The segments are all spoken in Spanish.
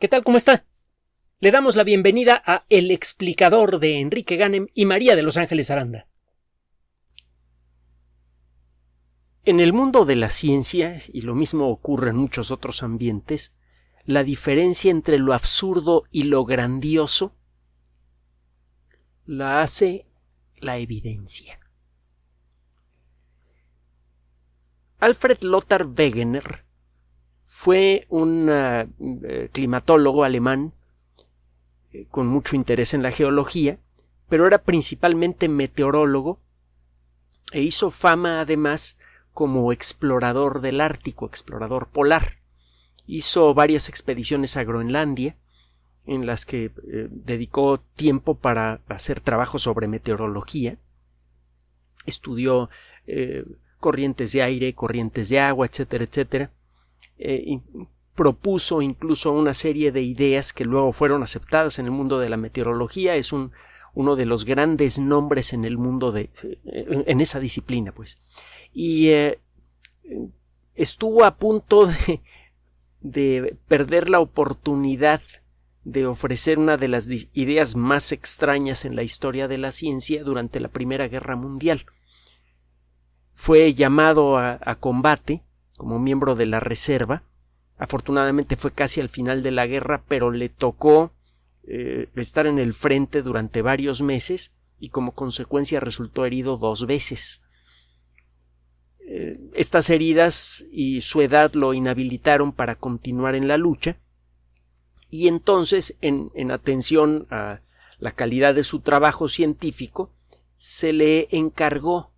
¿Qué tal? ¿Cómo está? Le damos la bienvenida a El explicador de Enrique Ganem y María de Los Ángeles Aranda. En el mundo de la ciencia, y lo mismo ocurre en muchos otros ambientes, la diferencia entre lo absurdo y lo grandioso la hace la evidencia. Alfred Lothar Wegener fue un ah, eh, climatólogo alemán eh, con mucho interés en la geología, pero era principalmente meteorólogo e hizo fama además como explorador del Ártico, explorador polar. Hizo varias expediciones a Groenlandia, en las que eh, dedicó tiempo para hacer trabajo sobre meteorología. Estudió corrientes de aire, corrientes de agua, etcétera, etcétera. Eh, propuso incluso una serie de ideas que luego fueron aceptadas en el mundo de la meteorología. Es un, uno de los grandes nombres en el mundo de. en, esa disciplina, pues. Y eh, estuvo a punto de, de perder la oportunidad de ofrecer una de las ideas más extrañas en la historia de la ciencia durante la Primera Guerra Mundial. Fue llamado a combate como miembro de la reserva. Afortunadamente fue casi al final de la guerra, pero le tocó eh, estar en el frente durante varios meses y como consecuencia resultó herido dos veces. Eh, estas heridas y su edad lo inhabilitaron para continuar en la lucha y entonces, en atención a la calidad de su trabajo científico, se le encargó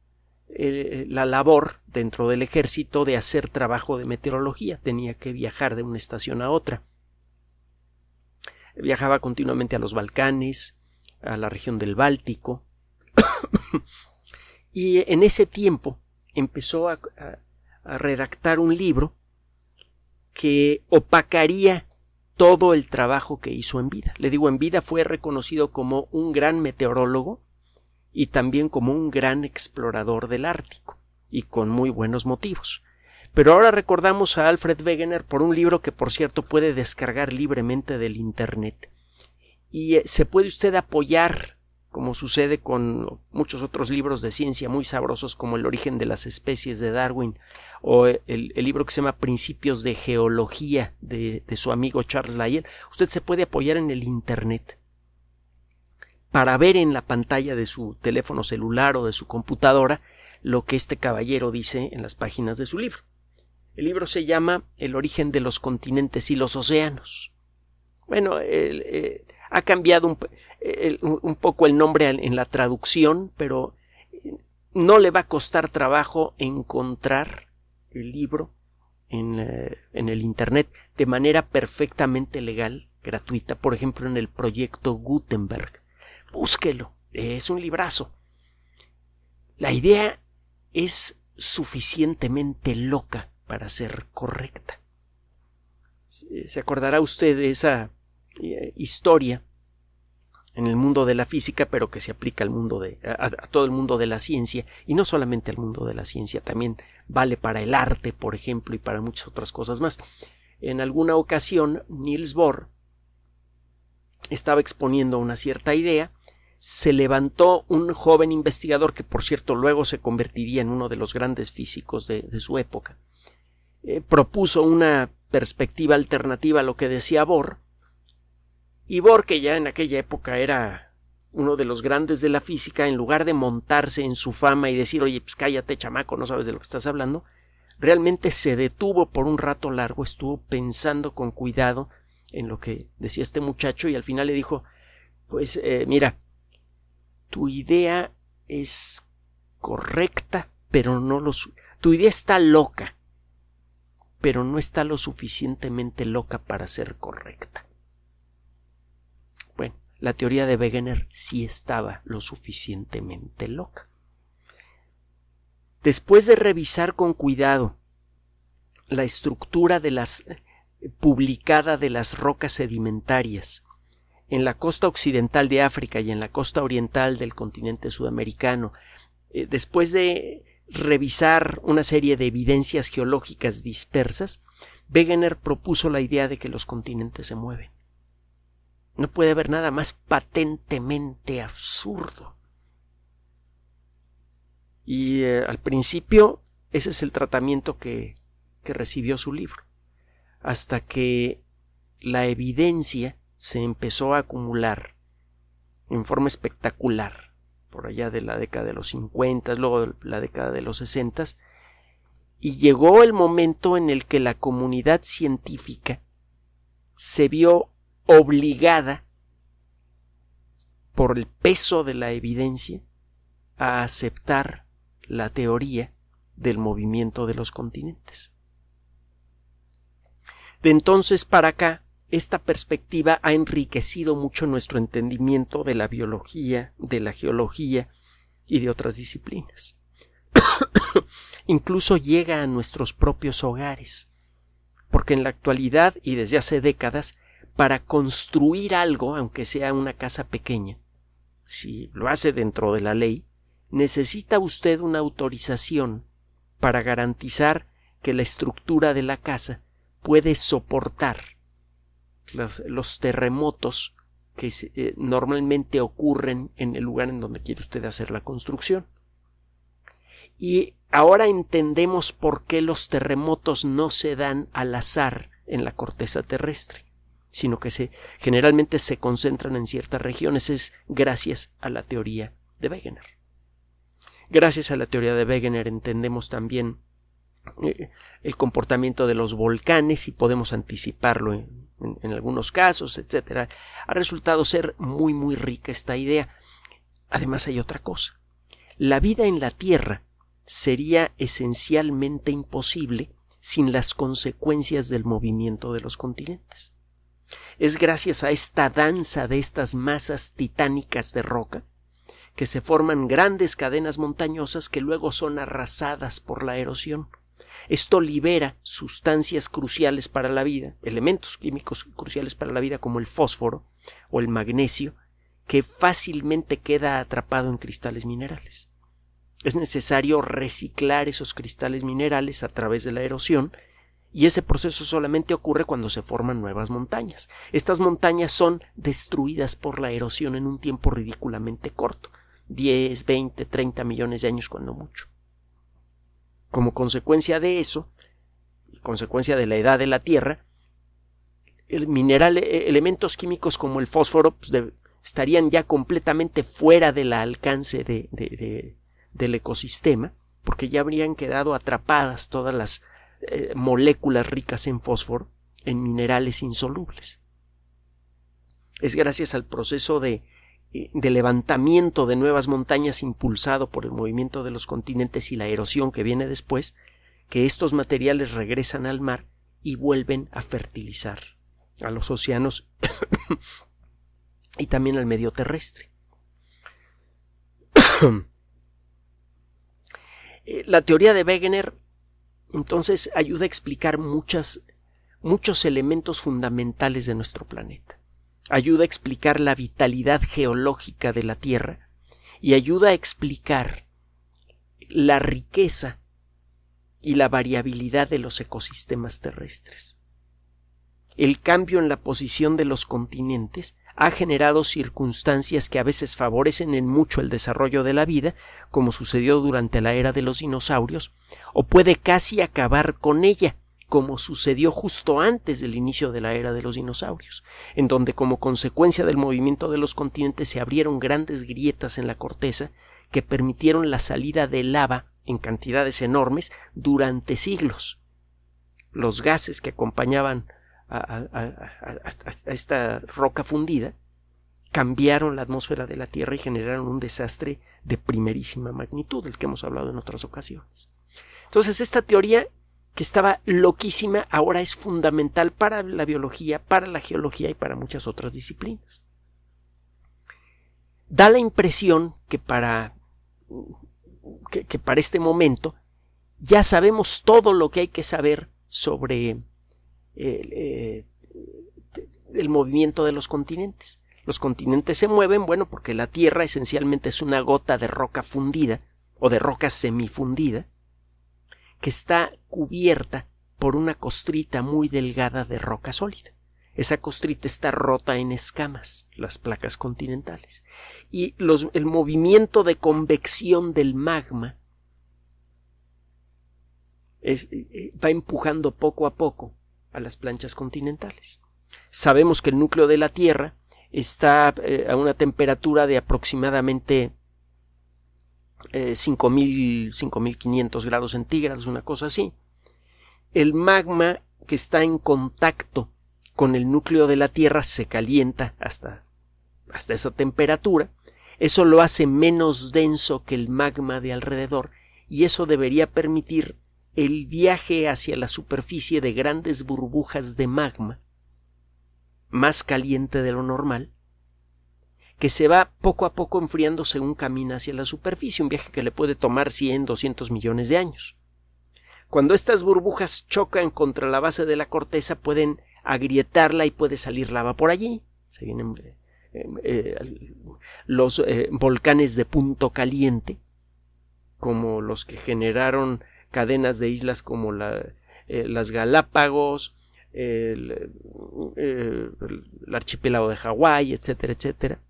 eh, la labor dentro del ejército de hacer trabajo de meteorología, tenía que viajar de una estación a otra. Viajaba continuamente a los Balcanes, a la región del Báltico, y en ese tiempo empezó a redactar un libro que opacaría todo el trabajo que hizo en vida. Le digo, en vida fue reconocido como un gran meteorólogo, y también como un gran explorador del Ártico, y con muy buenos motivos. Pero ahora recordamos a Alfred Wegener por un libro que, por cierto, puede descargar libremente del Internet. Y eh, se puede usted apoyar, como sucede con muchos otros libros de ciencia muy sabrosos como El origen de las especies de Darwin o eh, el, libro que se llama Principios de Geología de, de su amigo Charles Lyell. Usted se puede apoyar en el Internet para ver en la pantalla de su teléfono celular o de su computadora lo que este caballero dice en las páginas de su libro. El libro se llama El origen de los continentes y los océanos. Bueno, eh, ha cambiado un, poco el nombre en la traducción, pero no le va a costar trabajo encontrar el libro en eh, el Internet de manera perfectamente legal, gratuita, por ejemplo en el proyecto Gutenberg búsquelo, es un librazo. La idea es suficientemente loca para ser correcta. Se acordará usted de esa eh, historia en el mundo de la física, pero que se aplica al mundo de, a, todo el mundo de la ciencia, y no solamente al mundo de la ciencia, también vale para el arte, por ejemplo, y para muchas otras cosas más. En alguna ocasión, Niels Bohr estaba exponiendo una cierta idea, se levantó un joven investigador que, por cierto, luego se convertiría en uno de los grandes físicos de, su época. Eh, propuso una perspectiva alternativa a lo que decía Bohr, y Bohr, que ya en aquella época era uno de los grandes de la física, en lugar de montarse en su fama y decir, oye, pues cállate, chamaco, no sabes de lo que estás hablando, realmente se detuvo por un rato largo, estuvo pensando con cuidado en lo que decía este muchacho y al final le dijo, pues eh, mira, tu idea es correcta, pero no lo tu idea está loca, pero no está lo suficientemente loca para ser correcta. Bueno, la teoría de Wegener sí estaba lo suficientemente loca. Después de revisar con cuidado la estructura de las eh, publicada de las rocas sedimentarias en la costa occidental de África y en la costa oriental del continente sudamericano, eh, después de revisar una serie de evidencias geológicas dispersas, Wegener propuso la idea de que los continentes se mueven. No puede haber nada más patentemente absurdo. Y eh, al principio ese es el tratamiento que, que recibió su libro, hasta que la evidencia se empezó a acumular en forma espectacular por allá de la década de los 50, luego de la década de los 60, y llegó el momento en el que la comunidad científica se vio obligada por el peso de la evidencia a aceptar la teoría del movimiento de los continentes. De entonces para acá, esta perspectiva ha enriquecido mucho nuestro entendimiento de la biología, de la geología y de otras disciplinas. Incluso llega a nuestros propios hogares, porque en la actualidad y desde hace décadas, para construir algo, aunque sea una casa pequeña, si lo hace dentro de la ley, necesita usted una autorización para garantizar que la estructura de la casa puede soportar los, terremotos que eh, normalmente ocurren en el lugar en donde quiere usted hacer la construcción. Y ahora entendemos por qué los terremotos no se dan al azar en la corteza terrestre, sino que se, generalmente se concentran en ciertas regiones. Es gracias a la teoría de Wegener. Gracias a la teoría de Wegener entendemos también eh, el comportamiento de los volcanes y podemos anticiparlo en, algunos casos, etcétera, ha resultado ser muy, muy rica esta idea. Además hay otra cosa. La vida en la Tierra sería esencialmente imposible sin las consecuencias del movimiento de los continentes. Es gracias a esta danza de estas masas titánicas de roca que se forman grandes cadenas montañosas que luego son arrasadas por la erosión. Esto libera sustancias cruciales para la vida, elementos químicos cruciales para la vida como el fósforo o el magnesio, que fácilmente queda atrapado en cristales minerales. Es necesario reciclar esos cristales minerales a través de la erosión y ese proceso solamente ocurre cuando se forman nuevas montañas. Estas montañas son destruidas por la erosión en un tiempo ridículamente corto, 10, 20, 30 millones de años cuando mucho. Como consecuencia de eso, consecuencia de la edad de la Tierra, el mineral, e, elementos químicos como el fósforo pues, estarían ya completamente fuera del alcance de, del ecosistema, porque ya habrían quedado atrapadas todas las eh, moléculas ricas en fósforo en minerales insolubles. Es gracias al proceso de eh, de levantamiento de nuevas montañas impulsado por el movimiento de los continentes y la erosión que viene después, que estos materiales regresan al mar y vuelven a fertilizar a los océanos y también al medio terrestre. Eh, la teoría de Wegener entonces ayuda a explicar muchas, muchos elementos fundamentales de nuestro planeta ayuda a explicar la vitalidad geológica de la Tierra y ayuda a explicar la riqueza y la variabilidad de los ecosistemas terrestres. El cambio en la posición de los continentes ha generado circunstancias que a veces favorecen en mucho el desarrollo de la vida, como sucedió durante la era de los dinosaurios, o puede casi acabar con ella, como sucedió justo antes del inicio de la era de los dinosaurios, en donde como consecuencia del movimiento de los continentes se abrieron grandes grietas en la corteza que permitieron la salida de lava en cantidades enormes durante siglos. Los gases que acompañaban a, esta roca fundida cambiaron la atmósfera de la Tierra y generaron un desastre de primerísima magnitud, del que hemos hablado en otras ocasiones. Entonces, esta teoría que estaba loquísima, ahora es fundamental para la biología, para la geología y para muchas otras disciplinas. Da la impresión que para, que, para este momento ya sabemos todo lo que hay que saber sobre eh, eh, el movimiento de los continentes. Los continentes se mueven, bueno, porque la Tierra esencialmente es una gota de roca fundida o de roca semifundida, que está cubierta por una costrita muy delgada de roca sólida. Esa costrita está rota en escamas, las placas continentales. Y el movimiento de convección del magma eh, eh, va empujando poco a poco a las planchas continentales. Sabemos que el núcleo de la Tierra está eh, a una temperatura de aproximadamente eh, mil 5.500 grados centígrados, una cosa así. El magma que está en contacto con el núcleo de la Tierra se calienta hasta, hasta esa temperatura. Eso lo hace menos denso que el magma de alrededor y eso debería permitir el viaje hacia la superficie de grandes burbujas de magma más caliente de lo normal que se va poco a poco enfriando según camina hacia la superficie, un viaje que le puede tomar 100, 200 millones de años. Cuando estas burbujas chocan contra la base de la corteza pueden agrietarla y puede salir lava por allí. Se vienen eh, eh, eh, los volcanes de punto caliente, como los que generaron cadenas de islas como las Galápagos, el archipiélago de Hawái, etcétera, etcétera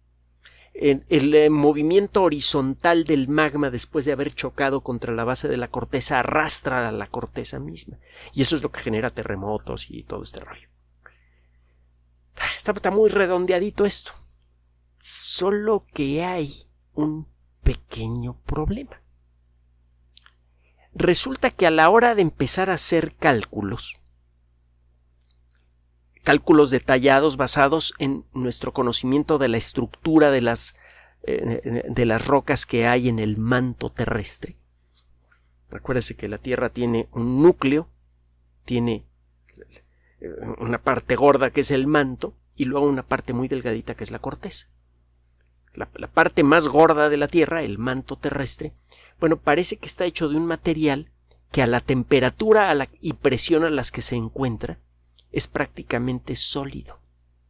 el eh, movimiento horizontal del magma después de haber chocado contra la base de la corteza arrastra a la corteza misma. Y eso es lo que genera terremotos y todo este rollo. Ah, está muy redondeadito esto. Solo que hay un pequeño problema. Resulta que a la hora de empezar a hacer cálculos, cálculos detallados basados en nuestro conocimiento de la estructura de las, eh, de las rocas que hay en el manto terrestre. Acuérdese que la Tierra tiene un núcleo, tiene eh, una parte gorda que es el manto y luego una parte muy delgadita que es la corteza. La, la, parte más gorda de la Tierra, el manto terrestre, bueno, parece que está hecho de un material que a la temperatura a la, y presión a las que se encuentra es prácticamente sólido.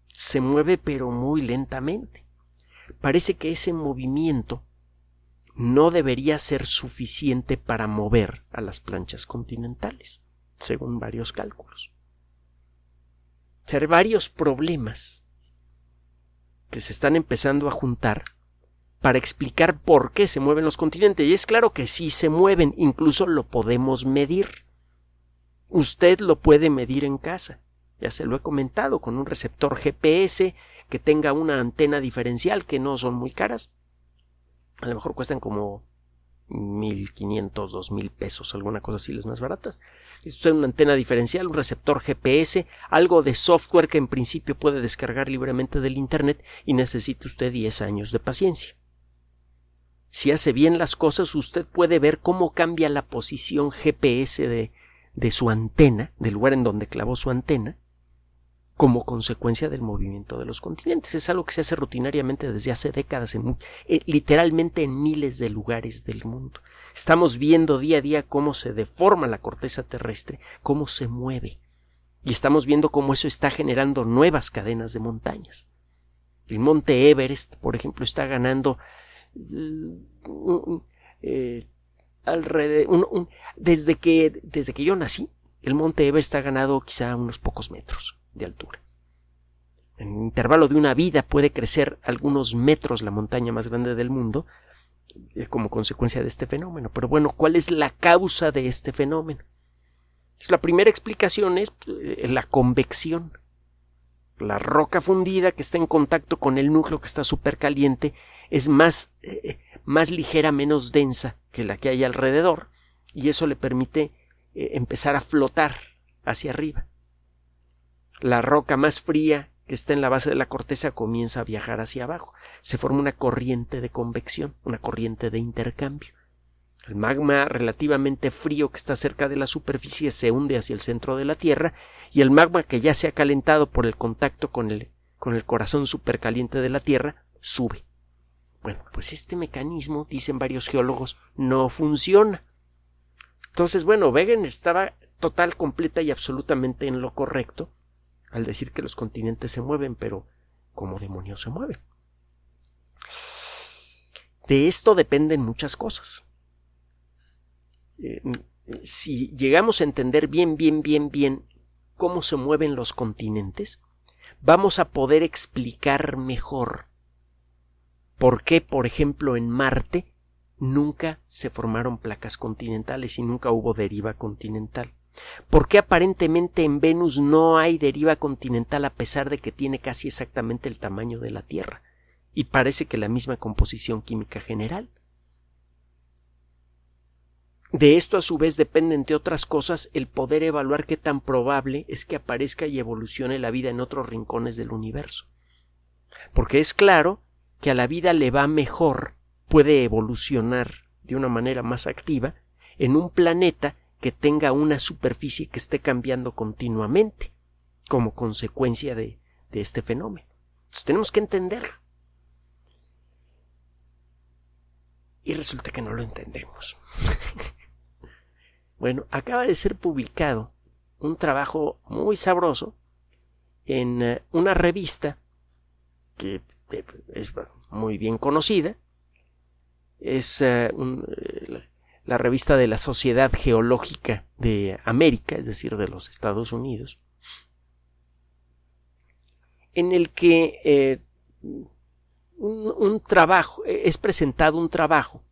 Se mueve pero muy lentamente. Parece que ese movimiento no debería ser suficiente para mover a las planchas continentales, según varios cálculos. Hay varios problemas que se están empezando a juntar para explicar por qué se mueven los continentes. Y es claro que sí se mueven, incluso lo podemos medir. Usted lo puede medir en casa ya se lo he comentado, con un receptor GPS que tenga una antena diferencial que no son muy caras. A lo mejor cuestan como 1500, 2000 pesos, alguna cosa así, las más baratas. Esto es una antena diferencial, un receptor GPS, algo de software que en principio puede descargar libremente del Internet y necesita usted 10 años de paciencia. Si hace bien las cosas, usted puede ver cómo cambia la posición GPS de su antena, del lugar en donde clavó su antena, como consecuencia del movimiento de los continentes. Es algo que se hace rutinariamente desde hace décadas, en, eh, literalmente en miles de lugares del mundo. Estamos viendo día a día cómo se deforma la corteza terrestre, cómo se mueve. Y estamos viendo cómo eso está generando nuevas cadenas de montañas. El monte Everest, por ejemplo, está ganando eh, eh, desde, que, desde que yo nací, el monte Everest ha ganado quizá unos pocos metros altura. En el intervalo de una vida puede crecer algunos metros la montaña más grande del mundo eh, como consecuencia de este fenómeno. Pero bueno, ¿cuál es la causa de este fenómeno? Pues la primera explicación es eh, la convección. La roca fundida que está en contacto con el núcleo que está supercaliente es más, eh, más ligera, menos densa que la que hay alrededor, y eso le permite empezar a flotar hacia arriba la roca más fría que está en la base de la corteza comienza a viajar hacia abajo. Se forma una corriente de convección, una corriente de intercambio. El magma relativamente frío que está cerca de la superficie se hunde hacia el centro de la Tierra y el magma que ya se ha calentado por el contacto con el, con el corazón supercaliente de la Tierra sube. Bueno, pues este mecanismo, dicen varios geólogos, no funciona. Entonces, bueno, Wegener estaba total, completa y absolutamente en lo correcto al decir que los continentes se mueven, pero ¿cómo demonios se mueven? De esto dependen muchas cosas. Eh, si llegamos a entender bien, bien, bien, bien cómo se mueven los continentes, vamos a poder explicar mejor por qué, por ejemplo, en Marte nunca se formaron placas continentales y nunca hubo deriva continental. ¿Por qué aparentemente en Venus no hay deriva continental a pesar de que tiene casi exactamente el tamaño de la Tierra? Y parece que la misma composición química general. De esto a su vez depende, entre otras cosas, el poder evaluar qué tan probable es que aparezca y evolucione la vida en otros rincones del universo. Porque es claro que a la vida le va mejor, puede evolucionar de una manera más activa, en un planeta que tenga una superficie que esté cambiando continuamente como consecuencia de, este fenómeno. Entonces tenemos que entenderlo. Y resulta que no lo entendemos. bueno, acaba de ser publicado un trabajo muy sabroso en eh, una revista que eh, es muy bien conocida. Es eh, un, la revista de la Sociedad Geológica de América, es decir, de los Estados Unidos, en el que eh, un, trabajo, e, es presentado un trabajo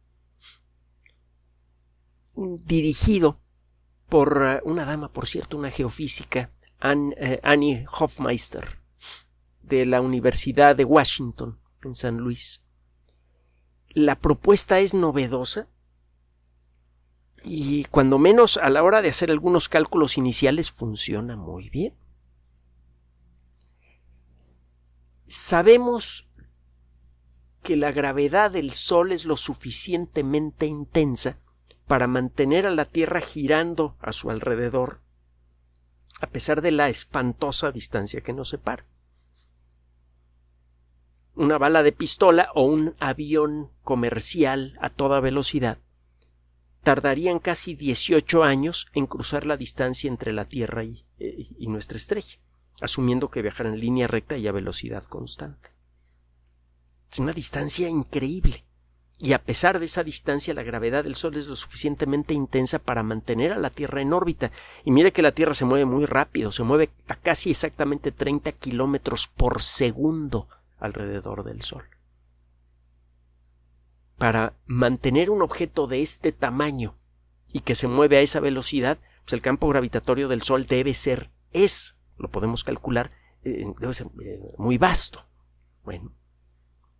dirigido por eh, una dama, por cierto, una geofísica, eh, Annie Hofmeister, de la Universidad de Washington, en San Luis. La propuesta es novedosa, y cuando menos a la hora de hacer algunos cálculos iniciales funciona muy bien. Sabemos que la gravedad del Sol es lo suficientemente intensa para mantener a la Tierra girando a su alrededor, a pesar de la espantosa distancia que nos separa. Una bala de pistola o un avión comercial a toda velocidad tardarían casi 18 años en cruzar la distancia entre la Tierra y, nuestra estrella, asumiendo que viajaran en línea recta y a velocidad constante. Es una distancia increíble. Y a pesar de esa distancia, la gravedad del Sol es lo suficientemente intensa para mantener a la Tierra en órbita. Y mire que la Tierra se mueve muy rápido, se mueve a casi exactamente 30 kilómetros por segundo alrededor del Sol para mantener un objeto de este tamaño y que se mueve a esa velocidad, pues el campo gravitatorio del Sol debe ser, es, lo podemos calcular, eh, debe ser eh, muy vasto. Bueno,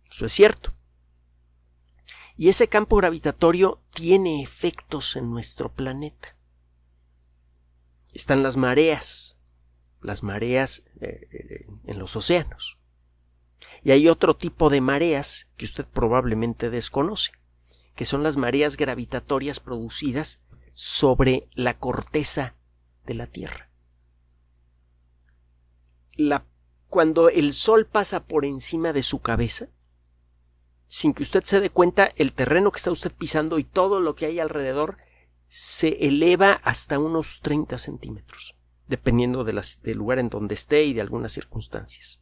eso es cierto. Y ese campo gravitatorio tiene efectos en nuestro planeta. Están las mareas, las mareas eh, en los océanos. Y hay otro tipo de mareas que usted probablemente desconoce, que son las mareas gravitatorias producidas sobre la corteza de la Tierra. cuando el Sol pasa por encima de su cabeza, sin que usted se dé cuenta, el terreno que está usted pisando y todo lo que hay alrededor se eleva hasta unos 30 centímetros, dependiendo de las, del lugar en donde esté y de algunas circunstancias.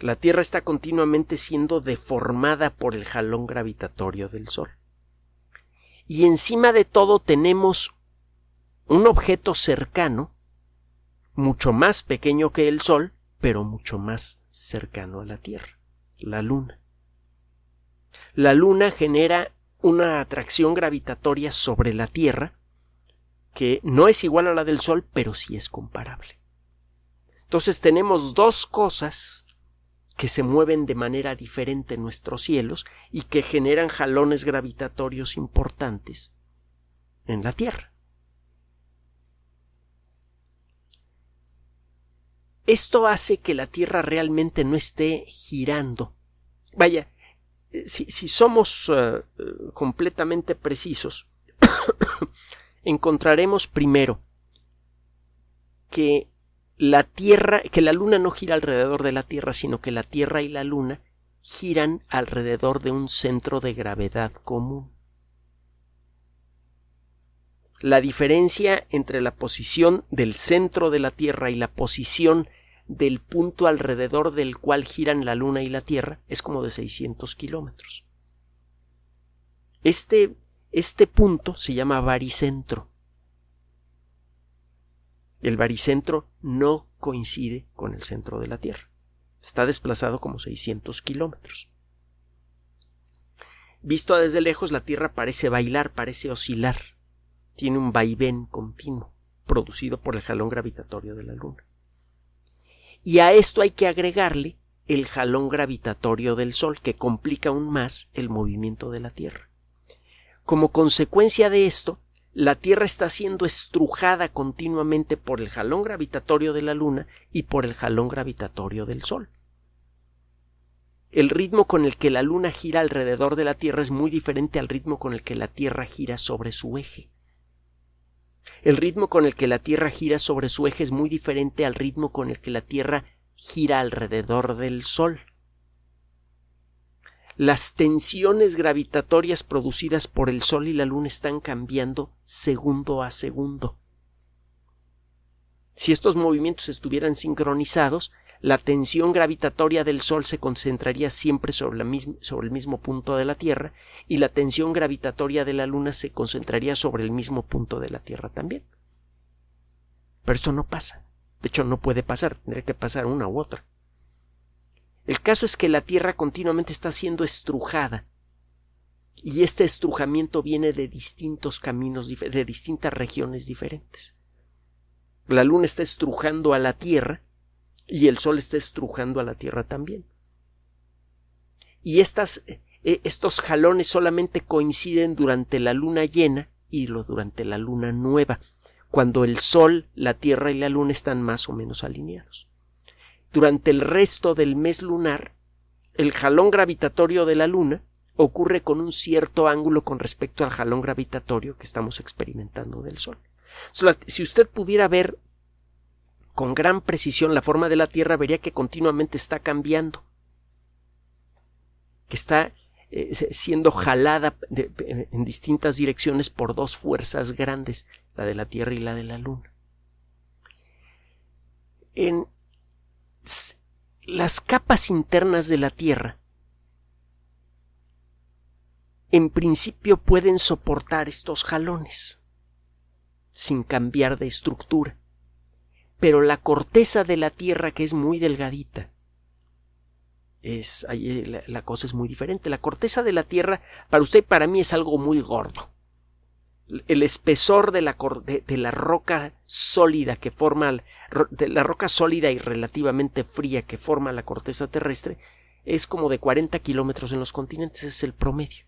La Tierra está continuamente siendo deformada por el jalón gravitatorio del Sol. Y encima de todo tenemos un objeto cercano, mucho más pequeño que el Sol, pero mucho más cercano a la Tierra, la Luna. La Luna genera una atracción gravitatoria sobre la Tierra que no es igual a la del Sol, pero sí es comparable. Entonces tenemos dos cosas que se mueven de manera diferente en nuestros cielos y que generan jalones gravitatorios importantes en la Tierra. Esto hace que la Tierra realmente no esté girando. Vaya, eh, si, somos eh, eh, completamente precisos, encontraremos primero que la Tierra, que la Luna no gira alrededor de la Tierra, sino que la Tierra y la Luna giran alrededor de un centro de gravedad común. La diferencia entre la posición del centro de la Tierra y la posición del punto alrededor del cual giran la Luna y la Tierra es como de 600 kilómetros. Este, este punto se llama baricentro. El baricentro no coincide con el centro de la Tierra. Está desplazado como 600 kilómetros. Visto desde lejos, la Tierra parece bailar, parece oscilar. Tiene un vaivén continuo, producido por el jalón gravitatorio de la Luna. Y a esto hay que agregarle el jalón gravitatorio del Sol, que complica aún más el movimiento de la Tierra. Como consecuencia de esto, la Tierra está siendo estrujada continuamente por el jalón gravitatorio de la Luna y por el jalón gravitatorio del Sol. El ritmo con el que la Luna gira alrededor de la Tierra es muy diferente al ritmo con el que la Tierra gira sobre su eje. El ritmo con el que la Tierra gira sobre su eje es muy diferente al ritmo con el que la Tierra gira alrededor del Sol. Las tensiones gravitatorias producidas por el Sol y la Luna están cambiando segundo a segundo. Si estos movimientos estuvieran sincronizados, la tensión gravitatoria del Sol se concentraría siempre sobre, el mismo punto de la Tierra y la tensión gravitatoria de la Luna se concentraría sobre el mismo punto de la Tierra también. Pero eso no pasa. De hecho, no puede pasar, tendría que pasar una u otra. El caso es que la Tierra continuamente está siendo estrujada y este estrujamiento viene de distintos caminos, de distintas regiones diferentes. La Luna está estrujando a la Tierra y el Sol está estrujando a la Tierra también. Y estas, e, estos jalones solamente coinciden durante la Luna llena y lo durante la Luna nueva, cuando el Sol, la Tierra y la Luna están más o menos alineados. Durante el resto del mes lunar, el jalón gravitatorio de la Luna ocurre con un cierto ángulo con respecto al jalón gravitatorio que estamos experimentando del Sol. Si usted pudiera ver con gran precisión la forma de la Tierra, vería que continuamente está cambiando, que está eh, siendo jalada en distintas direcciones por dos fuerzas grandes, la de la Tierra y la de la Luna. En las capas internas de la Tierra en principio pueden soportar estos jalones sin cambiar de estructura, pero la corteza de la Tierra que es muy delgadita es, eh, la, la cosa es muy diferente. La corteza de la Tierra para usted y para mí es algo muy gordo el espesor de la, la, roca sólida que forma la roca sólida y relativamente fría que forma la corteza terrestre es como de 40 kilómetros en los continentes, es el promedio.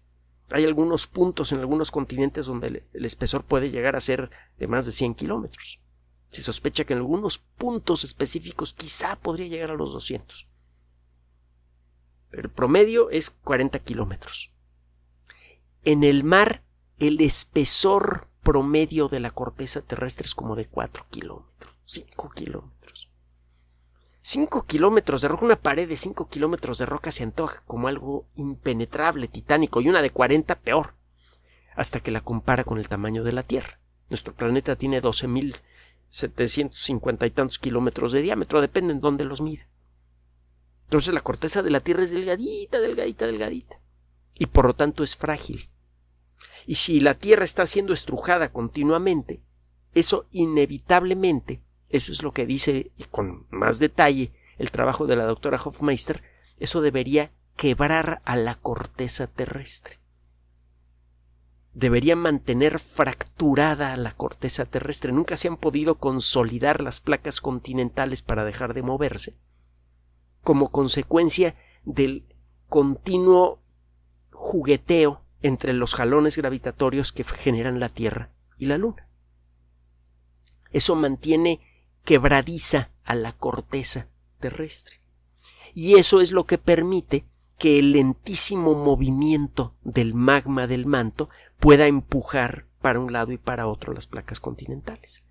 Hay algunos puntos en algunos continentes donde el, espesor puede llegar a ser de más de 100 kilómetros. Se sospecha que en algunos puntos específicos quizá podría llegar a los 200. Pero el promedio es 40 kilómetros. En el mar el espesor promedio de la corteza terrestre es como de 4 kilómetros, 5 kilómetros. 5 kilómetros de roca, una pared de 5 kilómetros de roca se antoja como algo impenetrable, titánico, y una de 40 peor, hasta que la compara con el tamaño de la Tierra. Nuestro planeta tiene 12.750 y tantos kilómetros de diámetro, depende en dónde los mide. Entonces la corteza de la Tierra es delgadita, delgadita, delgadita, y por lo tanto es frágil y si la Tierra está siendo estrujada continuamente, eso inevitablemente, eso es lo que dice y con más detalle el trabajo de la doctora Hofmeister, eso debería quebrar a la corteza terrestre. Debería mantener fracturada la corteza terrestre. Nunca se han podido consolidar las placas continentales para dejar de moverse, como consecuencia del continuo jugueteo entre los jalones gravitatorios que generan la Tierra y la Luna. Eso mantiene quebradiza a la corteza terrestre. Y eso es lo que permite que el lentísimo movimiento del magma del manto pueda empujar para un lado y para otro las placas continentales.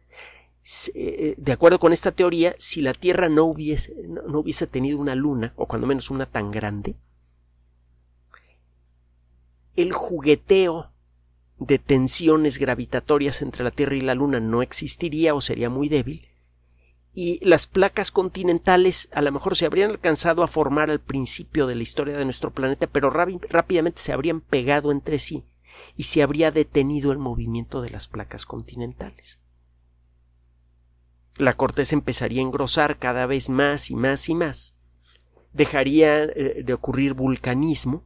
Eh, eh, de acuerdo con esta teoría, si la Tierra no hubiese, no hubiese tenido una luna, o cuando menos una tan grande, el jugueteo de tensiones gravitatorias entre la Tierra y la Luna no existiría o sería muy débil, y las placas continentales a lo mejor se habrían alcanzado a formar al principio de la historia de nuestro planeta, pero rápidamente se habrían pegado entre sí y se habría detenido el movimiento de las placas continentales. La corteza empezaría a engrosar cada vez más y más y más. Dejaría eh, de ocurrir vulcanismo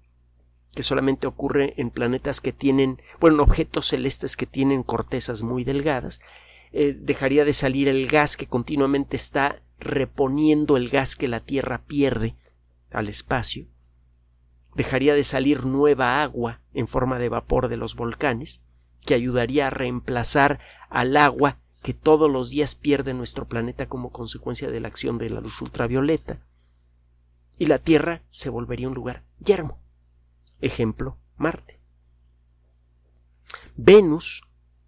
que solamente ocurre en planetas que tienen, bueno, en objetos celestes que tienen cortezas muy delgadas, eh, dejaría de salir el gas que continuamente está reponiendo el gas que la Tierra pierde al espacio, dejaría de salir nueva agua en forma de vapor de los volcanes, que ayudaría a reemplazar al agua que todos los días pierde nuestro planeta como consecuencia de la acción de la luz ultravioleta, y la Tierra se volvería un lugar yermo Ejemplo, Marte. Venus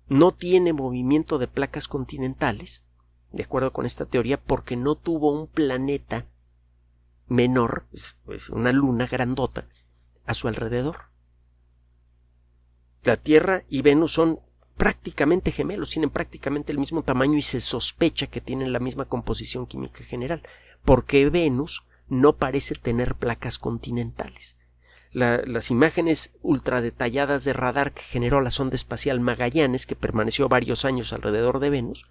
no tiene movimiento de placas continentales, de acuerdo con esta teoría, porque no tuvo un planeta menor, pues una luna grandota, a su alrededor. La Tierra y Venus son prácticamente gemelos, tienen prácticamente el mismo tamaño y se sospecha que tienen la misma composición química general, porque Venus no parece tener placas continentales las imágenes ultra detalladas de radar que generó la sonda espacial Magallanes, que permaneció varios años alrededor de Venus,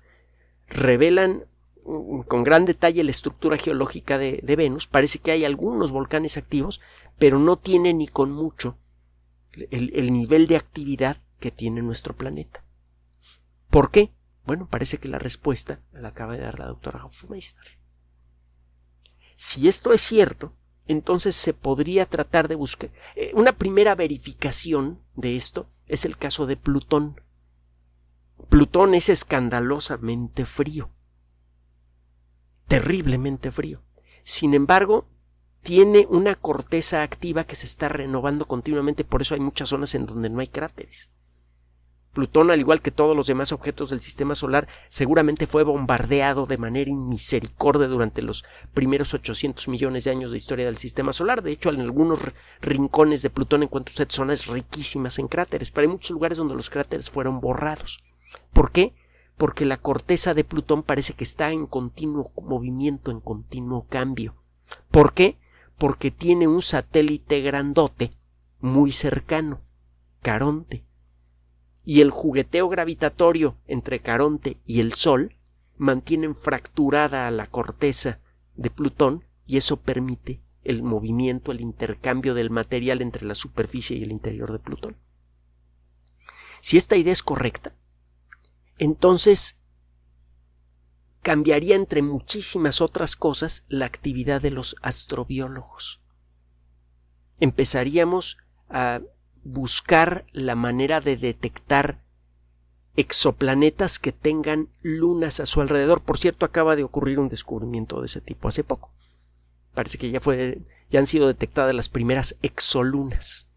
revelan mm, con gran detalle la estructura geológica de, Venus. Parece que hay algunos volcanes activos, pero no tiene ni con mucho el, el nivel de actividad que tiene nuestro planeta. ¿Por qué? Bueno, parece que la respuesta la acaba de dar la doctora Hofmeister. Si esto es cierto, entonces se podría tratar de buscar. Eh, una primera verificación de esto es el caso de Plutón. Plutón es escandalosamente frío, terriblemente frío. Sin embargo, tiene una corteza activa que se está renovando continuamente, por eso hay muchas zonas en donde no hay cráteres. Plutón, al igual que todos los demás objetos del sistema solar, seguramente fue bombardeado de manera inmisericordia durante los primeros 800 millones de años de historia del sistema solar. De hecho, en algunos rincones de Plutón encuentra usted zonas riquísimas en cráteres, pero hay muchos lugares donde los cráteres fueron borrados. ¿Por qué? Porque la corteza de Plutón parece que está en continuo movimiento, en continuo cambio. ¿Por qué? Porque tiene un satélite grandote muy cercano, Caronte y el jugueteo gravitatorio entre Caronte y el Sol mantienen fracturada a la corteza de Plutón y eso permite el movimiento, el intercambio del material entre la superficie y el interior de Plutón. Si esta idea es correcta, entonces cambiaría entre muchísimas otras cosas la actividad de los astrobiólogos. Empezaríamos a buscar la manera de detectar exoplanetas que tengan lunas a su alrededor. Por cierto, acaba de ocurrir un descubrimiento de ese tipo hace poco. Parece que ya, fue, ya han sido detectadas las primeras exolunas.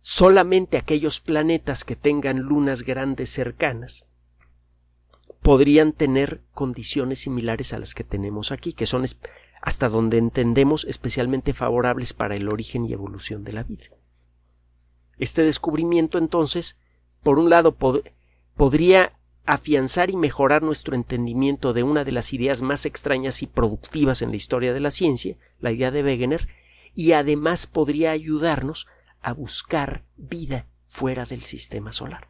Solamente aquellos planetas que tengan lunas grandes cercanas podrían tener condiciones similares a las que tenemos aquí, que son hasta donde entendemos especialmente favorables para el origen y evolución de la vida. Este descubrimiento, entonces, por un lado, podría afianzar y mejorar nuestro entendimiento de una de las ideas más extrañas y productivas en la historia de la ciencia, la idea de Wegener, y además podría ayudarnos a buscar vida fuera del sistema solar.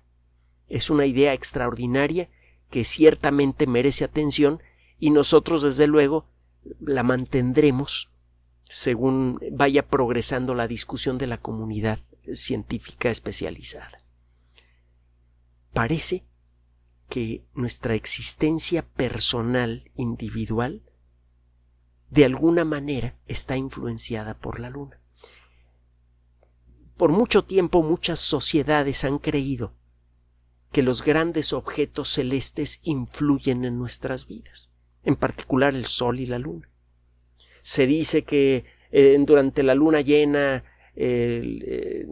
Es una idea extraordinaria que ciertamente merece atención y nosotros, desde luego, la mantendremos según vaya progresando la discusión de la comunidad científica especializada. Parece que nuestra existencia personal, individual, de alguna manera está influenciada por la luna. Por mucho tiempo muchas sociedades han creído que los grandes objetos celestes influyen en nuestras vidas en particular el Sol y la Luna. Se dice que eh, durante la luna llena eh,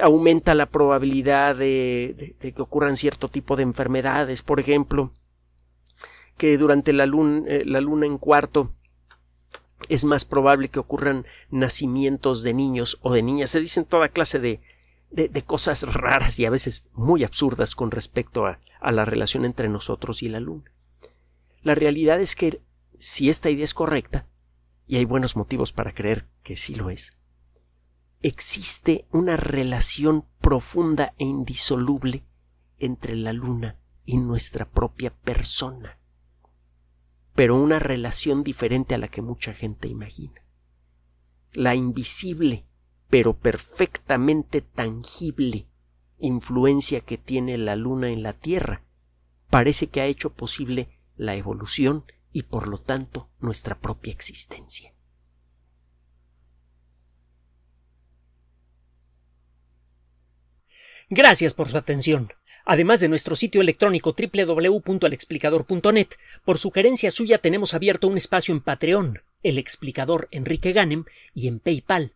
aumenta la probabilidad de, que ocurran cierto tipo de enfermedades, por ejemplo, que durante la luna, eh, la luna en cuarto es más probable que ocurran nacimientos de niños o de niñas. Se dicen toda clase de, de, cosas raras y a veces muy absurdas con respecto a, a la relación entre nosotros y la luna. La realidad es que si esta idea es correcta, y hay buenos motivos para creer que sí lo es, existe una relación profunda e indisoluble entre la luna y nuestra propia persona, pero una relación diferente a la que mucha gente imagina. La invisible pero perfectamente tangible influencia que tiene la Luna en la Tierra, parece que ha hecho posible la evolución y por lo tanto nuestra propia existencia. Gracias por su atención. Además de nuestro sitio electrónico www.alexplicador.net, por sugerencia suya tenemos abierto un espacio en Patreon, el explicador Enrique Ganem, y en PayPal,